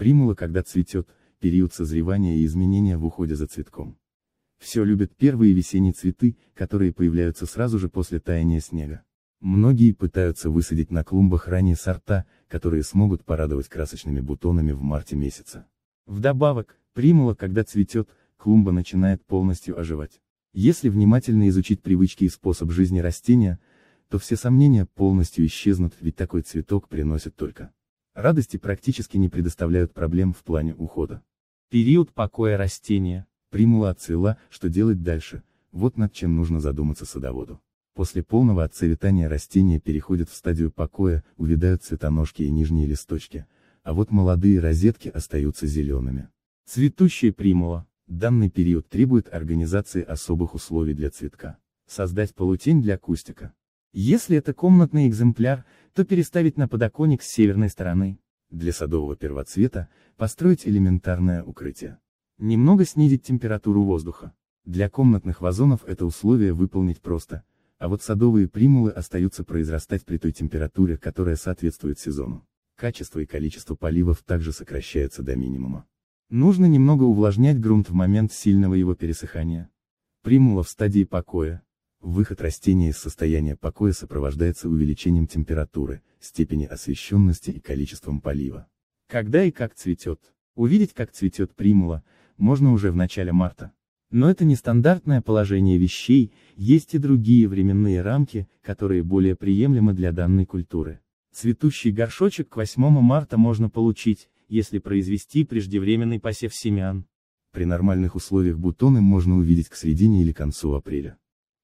Примула когда цветет, период созревания и изменения в уходе за цветком. Все любят первые весенние цветы, которые появляются сразу же после таяния снега. Многие пытаются высадить на клумбах ранние сорта, которые смогут порадовать красочными бутонами в марте месяца. Вдобавок, примула когда цветет, клумба начинает полностью оживать. Если внимательно изучить привычки и способ жизни растения, то все сомнения полностью исчезнут, ведь такой цветок приносит только радости практически не предоставляют проблем в плане ухода. Период покоя растения. Примула отцвела, что делать дальше, вот над чем нужно задуматься садоводу. После полного отцветания растения переходят в стадию покоя, увядают цветоножки и нижние листочки, а вот молодые розетки остаются зелеными. Цветущая примула. Данный период требует организации особых условий для цветка. Создать полутень для кустика. Если это комнатный экземпляр, то переставить на подоконник с северной стороны. Для садового первоцвета построить элементарное укрытие. Немного снизить температуру воздуха. Для комнатных вазонов это условие выполнить просто, а вот садовые примулы остаются произрастать при той температуре, которая соответствует сезону. Качество и количество поливов также сокращается до минимума. Нужно немного увлажнять грунт в момент сильного его пересыхания. Примула в стадии покоя, Выход растения из состояния покоя сопровождается увеличением температуры, степени освещенности и количеством полива. Когда и как цветет? Увидеть, как цветет примула, можно уже в начале марта. Но это не стандартное положение вещей, есть и другие временные рамки, которые более приемлемы для данной культуры. Цветущий горшочек к 8 марта можно получить, если произвести преждевременный посев семян. При нормальных условиях бутоны можно увидеть к середине или концу апреля.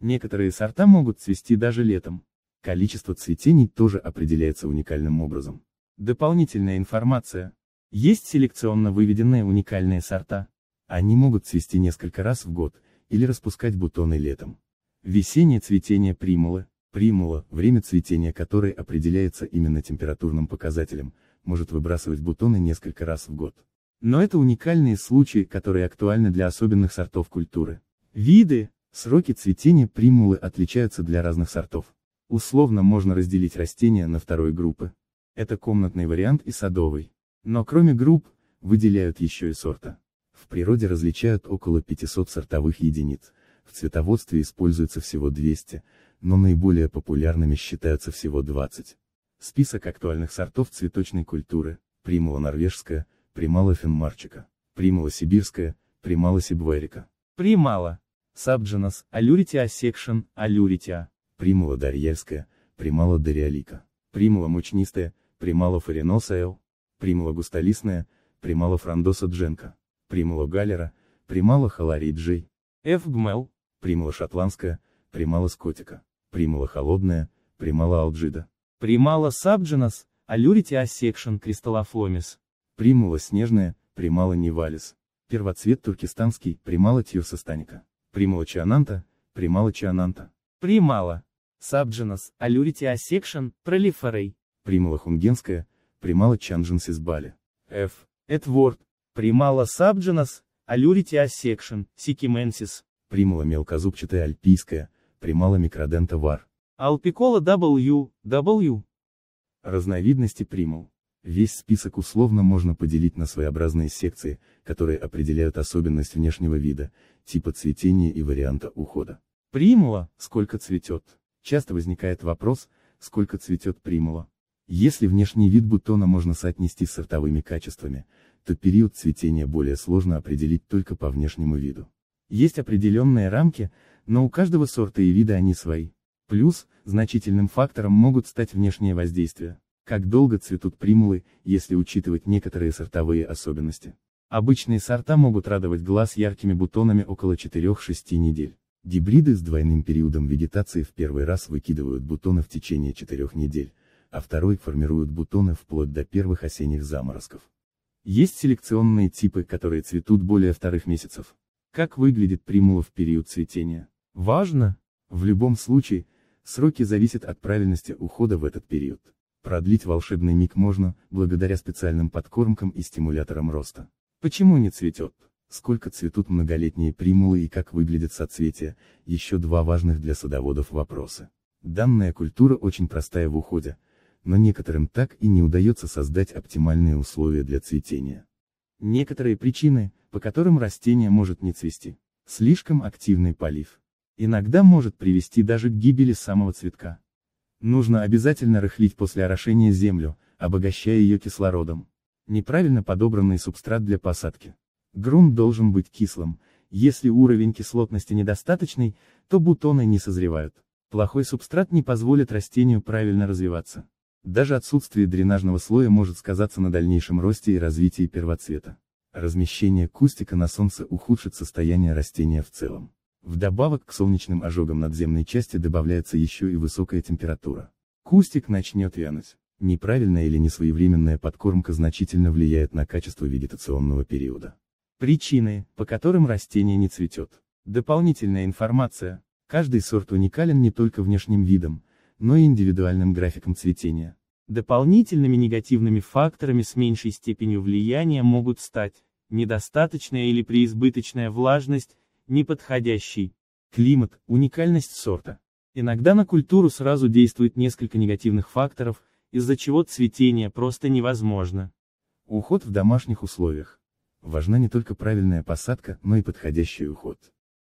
Некоторые сорта могут цвести даже летом. Количество цветений тоже определяется уникальным образом. Дополнительная информация. Есть селекционно выведенные уникальные сорта. Они могут цвести несколько раз в год, или распускать бутоны летом. Весеннее цветение примулы. Примула, время цветения которой определяется именно температурным показателем, может выбрасывать бутоны несколько раз в год. Но это уникальные случаи, которые актуальны для особенных сортов культуры. Виды, Сроки цветения примулы отличаются для разных сортов. Условно можно разделить растения на второй группы. Это комнатный вариант и садовый. Но кроме групп, выделяют еще и сорта. В природе различают около 500 сортовых единиц, в цветоводстве используется всего 200, но наиболее популярными считаются всего 20. Список актуальных сортов цветочной культуры, примула норвежская, примала финмарчика, примала сибирская, примала сибварика. Примала. Subgenus, Alluritia section, Alluritia. Примула дарьерская, примала дариалика. Примула мучнистая, примала фариноса эл. Примула густолистная, примала франдоса дженка. Примула галера, примала халарий джей. Ф. Гмел. Примула шотландская, примала скотика. Примула холодная, примала алджида. Примала сабджинас, алюрити ассекшн кристаллофломис. Примула снежная, примала невалис. Первоцвет туркестанский, примала тьюсостаника. Примала Чиананта, Примала Чиананта. Примала. Сабджинас, Алюрити Асекшн, Пролиферей. Примала Хунгенская, Примала Чанжинс из Бали. Ф. Эдворд. Примала Сабджинас, Алюрити Асекшн, Сикименсис. Примала Мелкозубчатая Альпийская, Примала Микродента Вар. Алпикола W, W. Разновидности примул. Весь список условно можно поделить на своеобразные секции, которые определяют особенность внешнего вида, типа цветения и варианта ухода. Примула, сколько цветет. Часто возникает вопрос, сколько цветет примула. Если внешний вид бутона можно соотнести с сортовыми качествами, то период цветения более сложно определить только по внешнему виду. Есть определенные рамки, но у каждого сорта и вида они свои. Плюс, значительным фактором могут стать внешние воздействия. Как долго цветут примулы, если учитывать некоторые сортовые особенности. Обычные сорта могут радовать глаз яркими бутонами около 4-6 недель. Гибриды с двойным периодом вегетации в первый раз выкидывают бутоны в течение 4 недель, а второй формируют бутоны вплоть до первых осенних заморозков. Есть селекционные типы, которые цветут более вторых месяцев. Как выглядит примула в период цветения? Важно! В любом случае, сроки зависят от правильности ухода в этот период. Продлить волшебный миг можно, благодаря специальным подкормкам и стимуляторам роста. Почему не цветет? Сколько цветут многолетние примулы и как выглядят соцветия, еще два важных для садоводов вопроса. Данная культура очень простая в уходе, но некоторым так и не удается создать оптимальные условия для цветения. Некоторые причины, по которым растение может не цвести. Слишком активный полив. Иногда может привести даже к гибели самого цветка. Нужно обязательно рыхлить после орошения землю, обогащая ее кислородом. Неправильно подобранный субстрат для посадки. Грунт должен быть кислым, если уровень кислотности недостаточный, то бутоны не созревают. Плохой субстрат не позволит растению правильно развиваться. Даже отсутствие дренажного слоя может сказаться на дальнейшем росте и развитии первоцвета. Размещение кустика на солнце ухудшит состояние растения в целом. Вдобавок к солнечным ожогам надземной части добавляется еще и высокая температура. Кустик начнет вянуть. Неправильная или несвоевременная подкормка значительно влияет на качество вегетационного периода. Причины, по которым растение не цветет. Дополнительная информация. Каждый сорт уникален не только внешним видом, но и индивидуальным графиком цветения. Дополнительными негативными факторами с меньшей степенью влияния могут стать недостаточная или преизбыточная влажность, неподходящий. Климат, уникальность сорта. Иногда на культуру сразу действует несколько негативных факторов, из-за чего цветение просто невозможно. Уход в домашних условиях. Важна не только правильная посадка, но и подходящий уход.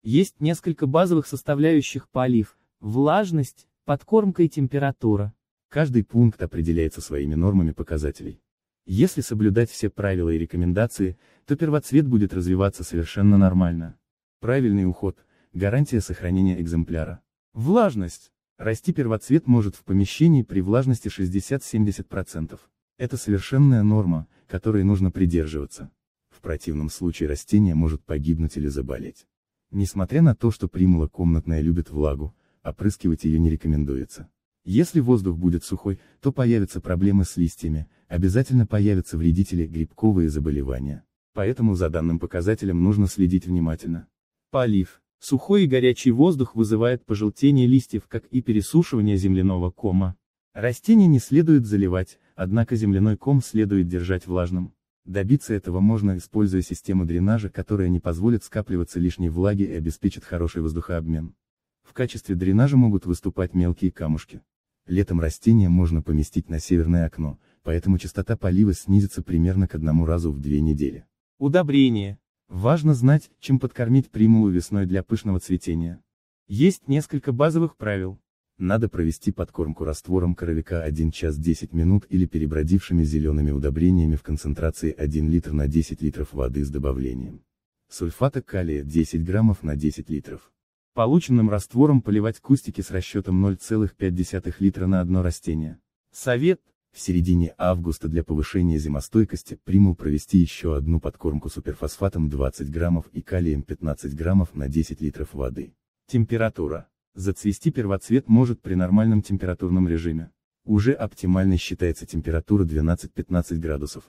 Есть несколько базовых составляющих полив, влажность, подкормка и температура. Каждый пункт определяется своими нормами показателей. Если соблюдать все правила и рекомендации, то первоцвет будет развиваться совершенно нормально. Правильный уход – гарантия сохранения экземпляра. Влажность. Расти первоцвет может в помещении при влажности 60-70%. Это совершенная норма, которой нужно придерживаться. В противном случае растение может погибнуть или заболеть. Несмотря на то, что примула комнатная любит влагу, опрыскивать ее не рекомендуется. Если воздух будет сухой, то появятся проблемы с листьями, обязательно появятся вредители, грибковые заболевания. Поэтому за данным показателем нужно следить внимательно. Полив. Сухой и горячий воздух вызывает пожелтение листьев, как и пересушивание земляного кома. Растения не следует заливать, однако земляной ком следует держать влажным. Добиться этого можно, используя систему дренажа, которая не позволит скапливаться лишней влаги и обеспечит хороший воздухообмен. В качестве дренажа могут выступать мелкие камушки. Летом растения можно поместить на северное окно, поэтому частота полива снизится примерно к одному разу в две недели. Удобрение. Важно знать, чем подкормить примулу весной для пышного цветения. Есть несколько базовых правил. Надо провести подкормку раствором коровика 1 час 10 минут или перебродившими зелеными удобрениями в концентрации 1 литр на 10 литров воды с добавлением. Сульфата калия 10 граммов на 10 литров. Полученным раствором поливать кустики с расчетом 0,5 литра на одно растение. Совет, в середине августа для повышения зимостойкости приму провести еще одну подкормку суперфосфатом 20 граммов и калием 15 граммов на 10 литров воды. Температура. Зацвести первоцвет может при нормальном температурном режиме. Уже оптимальной считается температура 12-15 градусов.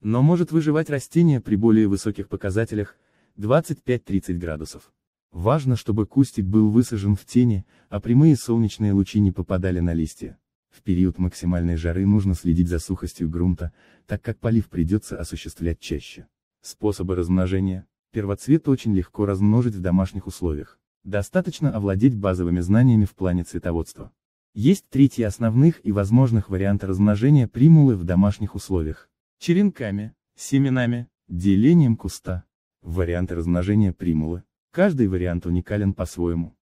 Но может выживать растение при более высоких показателях, 25-30 градусов. Важно, чтобы кустик был высажен в тени, а прямые солнечные лучи не попадали на листья. В период максимальной жары нужно следить за сухостью грунта, так как полив придется осуществлять чаще. Способы размножения. Первоцвет очень легко размножить в домашних условиях. Достаточно овладеть базовыми знаниями в плане цветоводства. Есть третьи основных и возможных варианта размножения примулы в домашних условиях. Черенками, семенами, делением куста. Варианты размножения примулы. Каждый вариант уникален по-своему.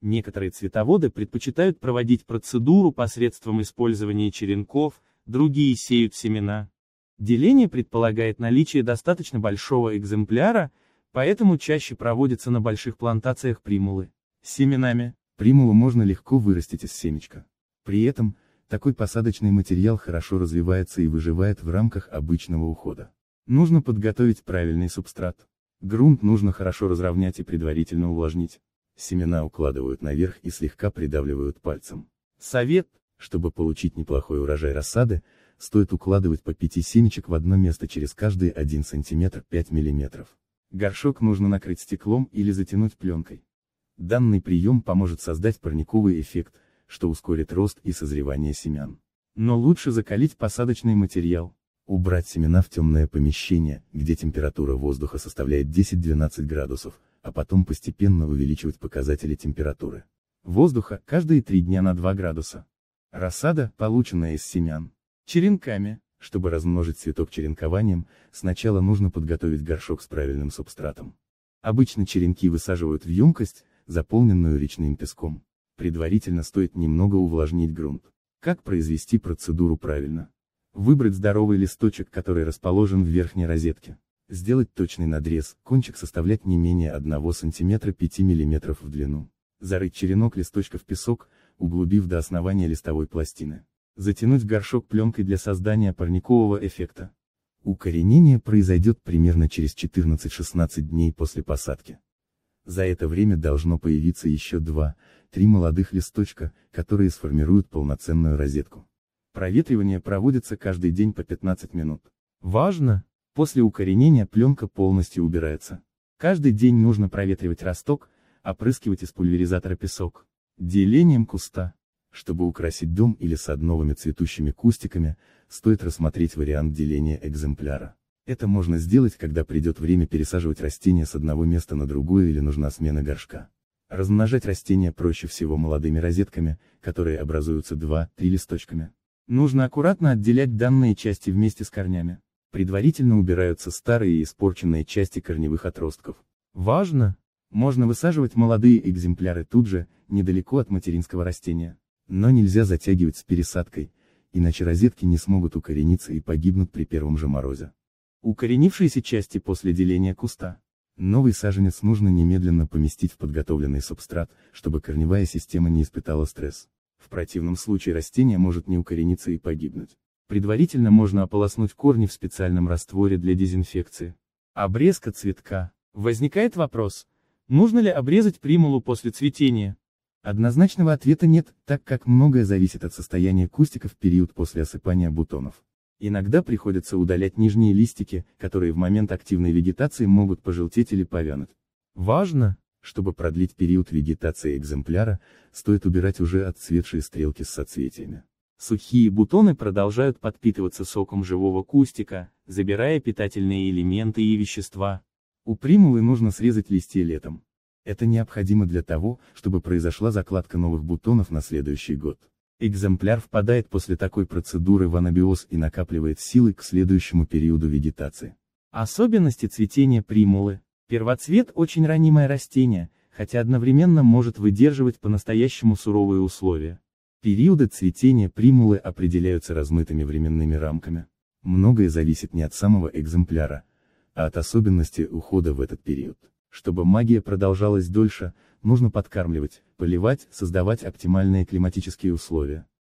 Некоторые цветоводы предпочитают проводить процедуру посредством использования черенков, другие сеют семена. Деление предполагает наличие достаточно большого экземпляра, поэтому чаще проводится на больших плантациях примулы. Семенами. Примулу можно легко вырастить из семечка. При этом, такой посадочный материал хорошо развивается и выживает в рамках обычного ухода. Нужно подготовить правильный субстрат. Грунт нужно хорошо разровнять и предварительно увлажнить. Семена укладывают наверх и слегка придавливают пальцем. Совет, чтобы получить неплохой урожай рассады, стоит укладывать по 5 семечек в одно место через каждые 1 см 5 мм. Горшок нужно накрыть стеклом или затянуть пленкой. Данный прием поможет создать парниковый эффект, что ускорит рост и созревание семян. Но лучше закалить посадочный материал. Убрать семена в темное помещение, где температура воздуха составляет 10-12 градусов, а потом постепенно увеличивать показатели температуры воздуха каждые 3 дня на 2 градуса. Рассада, полученная из семян, черенками. Чтобы размножить цветок черенкованием, сначала нужно подготовить горшок с правильным субстратом. Обычно черенки высаживают в емкость, заполненную речным песком. Предварительно стоит немного увлажнить грунт. Как произвести процедуру правильно? Выбрать здоровый листочек, который расположен в верхней розетке. Сделать точный надрез, кончик составлять не менее 1 см 5 мм в длину. Зарыть черенок листочка в песок, углубив до основания листовой пластины. Затянуть горшок пленкой для создания парникового эффекта. Укоренение произойдет примерно через 14-16 дней после посадки. За это время должно появиться еще 2-3 молодых листочка, которые сформируют полноценную розетку. Проветривание проводится каждый день по 15 минут. Важно, После укоренения пленка полностью убирается. Каждый день нужно проветривать росток, опрыскивать из пульверизатора песок. Делением куста. Чтобы украсить дом или сад новыми цветущими кустиками, стоит рассмотреть вариант деления экземпляра. Это можно сделать, когда придет время пересаживать растения с одного места на другое или нужна смена горшка. Размножать растения проще всего молодыми розетками, которые образуются 2-3 листочками. Нужно аккуратно отделять данные части вместе с корнями. Предварительно убираются старые и испорченные части корневых отростков. Важно! Можно высаживать молодые экземпляры тут же, недалеко от материнского растения. Но нельзя затягивать с пересадкой, иначе розетки не смогут укорениться и погибнут при первом же морозе. Укоренившиеся части после деления куста. Новый саженец нужно немедленно поместить в подготовленный субстрат, чтобы корневая система не испытала стресс. В противном случае растение может не укорениться и погибнуть. Предварительно можно ополоснуть корни в специальном растворе для дезинфекции. Обрезка цветка. Возникает вопрос, нужно ли обрезать примулу после цветения? Однозначного ответа нет, так как многое зависит от состояния кустика в период после осыпания бутонов. Иногда приходится удалять нижние листики, которые в момент активной вегетации могут пожелтеть или повянуть. Важно, чтобы продлить период вегетации экземпляра, стоит убирать уже отцветшие стрелки с соцветиями. Сухие бутоны продолжают подпитываться соком живого кустика, забирая питательные элементы и вещества. У примулы нужно срезать листья летом. Это необходимо для того, чтобы произошла закладка новых бутонов на следующий год. Экземпляр впадает после такой процедуры в анабиоз и накапливает силы к следующему периоду вегетации. Особенности цветения примулы. Первоцвет очень ранимое растение, хотя одновременно может выдерживать по-настоящему суровые условия. Периоды цветения примулы определяются размытыми временными рамками. Многое зависит не от самого экземпляра, а от особенностей ухода в этот период. Чтобы магия продолжалась дольше, нужно подкармливать, поливать, создавать оптимальные климатические условия.